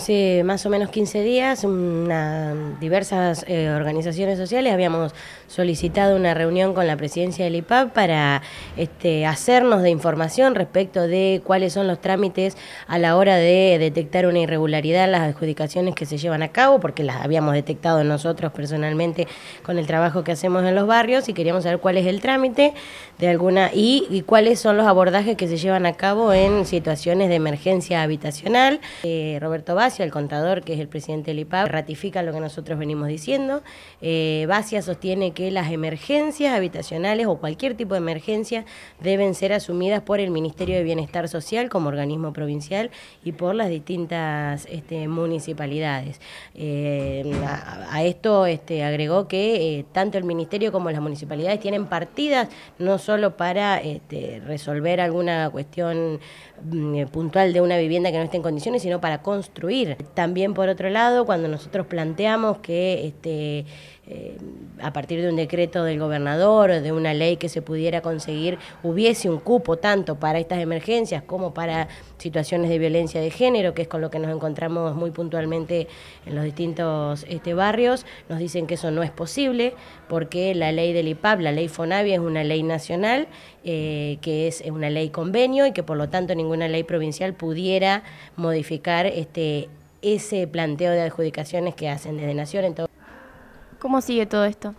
Hace más o menos 15 días, diversas eh, organizaciones sociales habíamos solicitado una reunión con la presidencia del IPAP para este, hacernos de información respecto de cuáles son los trámites a la hora de detectar una irregularidad en las adjudicaciones que se llevan a cabo, porque las habíamos detectado nosotros personalmente con el trabajo que hacemos en los barrios y queríamos saber cuál es el trámite de alguna y, cuáles son los abordajes que se llevan a cabo en situaciones de emergencia habitacional. Eh, Roberto el contador que es el presidente del IPAP, ratifica lo que nosotros venimos diciendo. Eh, sostiene que las emergencias habitacionales o cualquier tipo de emergencia deben ser asumidas por el Ministerio de Bienestar Social como organismo provincial y por las distintas este, municipalidades. Eh, a, esto este, agregó que eh, tanto el Ministerio como las municipalidades tienen partidas no solo para este, resolver alguna cuestión mm, puntual de una vivienda que no esté en condiciones, sino para construir también, por otro lado, cuando nosotros planteamos que este, eh, a partir de un decreto del gobernador o de una ley que se pudiera conseguir, hubiese un cupo tanto para estas emergencias como para situaciones de violencia de género, que es con lo que nos encontramos muy puntualmente en los distintos este, barrios, nos dicen que eso no es posible porque la ley del IPAP, la ley FONAVI es una ley nacional, eh, que es una ley convenio y que por lo tanto ninguna ley provincial pudiera modificar este, ese planteo de adjudicaciones que hacen desde Nación. Entonces, ¿Cómo sigue todo esto?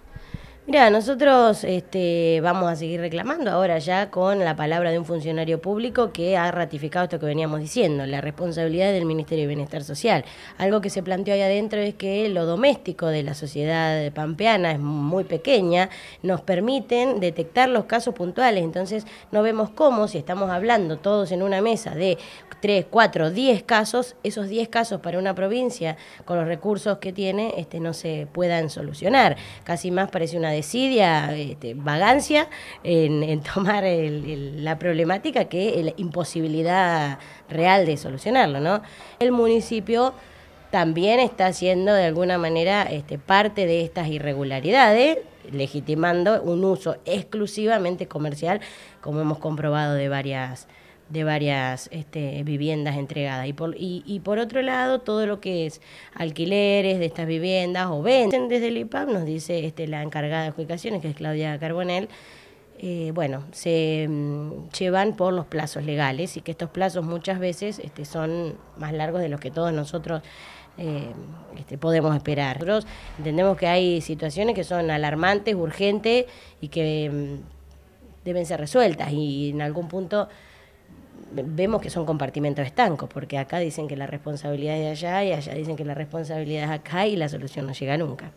nosotros este, vamos a seguir reclamando ahora ya con la palabra de un funcionario público que ha ratificado esto que veníamos diciendo, la responsabilidad del Ministerio de Bienestar Social. Algo que se planteó ahí adentro es que lo doméstico de la sociedad pampeana es muy pequeña, nos permiten detectar los casos puntuales, entonces no vemos cómo, si estamos hablando todos en una mesa de 3, 4, 10 casos, esos 10 casos para una provincia con los recursos que tiene este, no se puedan solucionar. Casi más parece una desidia, este, vagancia en, tomar la problemática que la imposibilidad real de solucionarlo, ¿no? El municipio también está siendo de alguna manera este, parte de estas irregularidades, legitimando un uso exclusivamente comercial, como hemos comprobado de varias de varias este, viviendas entregadas. Y por, y, por otro lado, todo lo que es alquileres de estas viviendas o venden desde el IPAP, nos dice este, la encargada de adjudicaciones, que es Claudia Carbonel, eh, bueno, se mm, llevan por los plazos legales y que estos plazos muchas veces este, son más largos de los que todos nosotros eh, este, podemos esperar. Nosotros entendemos que hay situaciones que son alarmantes, urgentes y que mm, deben ser resueltas y en algún punto vemos que son compartimentos estancos, porque acá dicen que la responsabilidad es allá y allá dicen que la responsabilidad es acá y la solución no llega nunca.